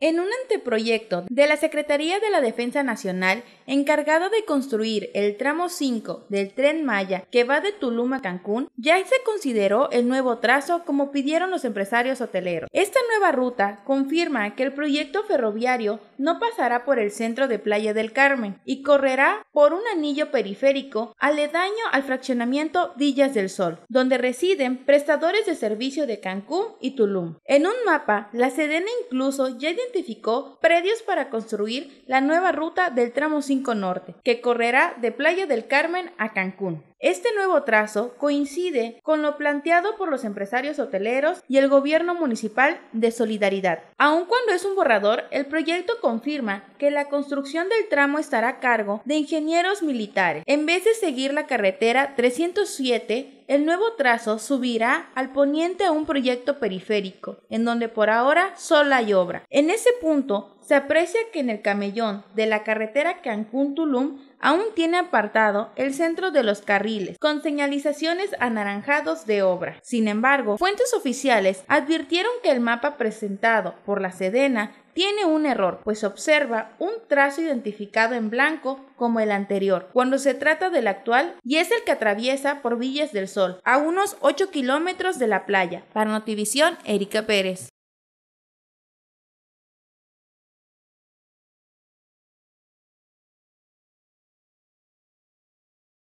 En un anteproyecto de la Secretaría de la Defensa Nacional encargado de construir el tramo 5 del tren Maya que va de Tulum a Cancún, ya se consideró el nuevo trazo como pidieron los empresarios hoteleros. Esta nueva ruta confirma que el proyecto ferroviario no pasará por el centro de Playa del Carmen y correrá por un anillo periférico aledaño al fraccionamiento Villas del Sol, donde residen prestadores de servicio de Cancún y Tulum. En un mapa, la Sedena incluso ya identificó predios para construir la nueva ruta del tramo 5 Norte, que correrá de Playa del Carmen a Cancún. Este nuevo trazo coincide con lo planteado por los empresarios hoteleros y el gobierno municipal de Solidaridad. Aun cuando es un borrador, el proyecto confirma que la construcción del tramo estará a cargo de ingenieros militares, en vez de seguir la carretera 307 el nuevo trazo subirá al poniente a un proyecto periférico, en donde por ahora solo hay obra. En ese punto, se aprecia que en el camellón de la carretera Cancún-Tulum aún tiene apartado el centro de los carriles con señalizaciones anaranjados de obra. Sin embargo, fuentes oficiales advirtieron que el mapa presentado por la Sedena tiene un error, pues observa un trazo identificado en blanco como el anterior, cuando se trata del actual, y es el que atraviesa por Villas del Sol, a unos 8 kilómetros de la playa. Para Notivisión, Erika Pérez.